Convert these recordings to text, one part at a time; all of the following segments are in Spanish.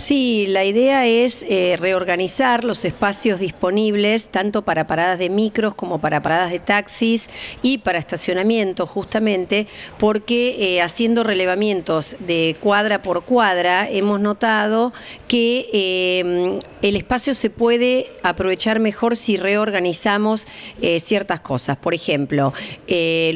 Sí, la idea es eh, reorganizar los espacios disponibles tanto para paradas de micros como para paradas de taxis y para estacionamiento justamente porque eh, haciendo relevamientos de cuadra por cuadra hemos notado que eh, el espacio se puede aprovechar mejor si reorganizamos ciertas cosas. Por ejemplo,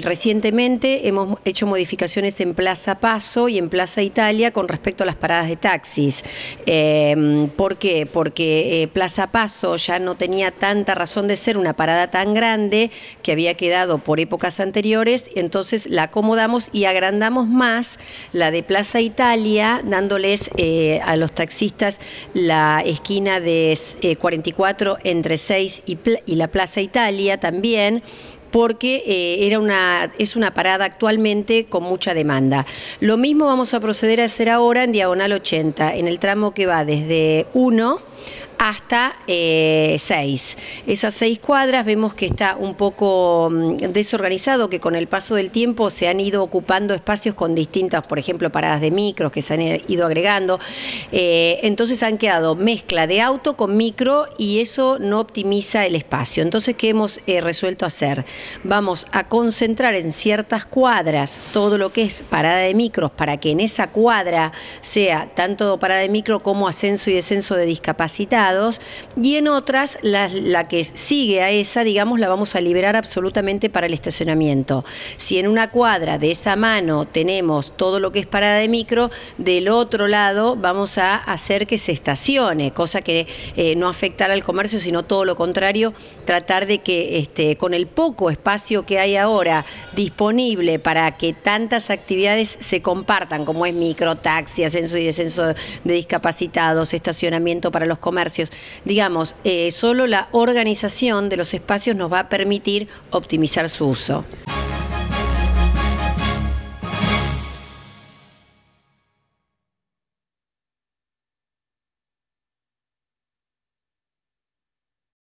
recientemente hemos hecho modificaciones en Plaza Paso y en Plaza Italia con respecto a las paradas de taxis. Em, ¿Por qué? Porque eh, Plaza Paso ya no tenía tanta razón de ser una parada tan grande que había quedado por épocas anteriores, entonces la acomodamos y agrandamos más la de Plaza Italia, dándoles eh, a los taxistas la esquina de 44 eh, entre 6 y la Plaza Italia también porque eh, era una, es una parada actualmente con mucha demanda. Lo mismo vamos a proceder a hacer ahora en Diagonal 80, en el tramo que va desde 1 hasta eh, seis. Esas seis cuadras vemos que está un poco mm, desorganizado, que con el paso del tiempo se han ido ocupando espacios con distintas, por ejemplo, paradas de micros que se han eh, ido agregando. Eh, entonces han quedado mezcla de auto con micro y eso no optimiza el espacio. Entonces, ¿qué hemos resuelto hacer? Vamos a concentrar en ciertas cuadras todo lo que es parada de micros para que en esa cuadra sea tanto parada de micro como ascenso y descenso de discapacidad y en otras la, que sigue a esa, digamos, la vamos a liberar absolutamente para el estacionamiento. Si en una cuadra de esa mano tenemos todo lo que es parada de micro, del otro lado vamos a hacer que se estacione, cosa que eh, no afectará al comercio, sino todo lo contrario, tratar de que este, con el poco espacio que hay ahora disponible para que tantas actividades se compartan, como es micro, taxi, ascenso y descenso de discapacitados, estacionamiento para los comercios, Digamos, eh, solo la organización de los espacios nos va a permitir optimizar su uso.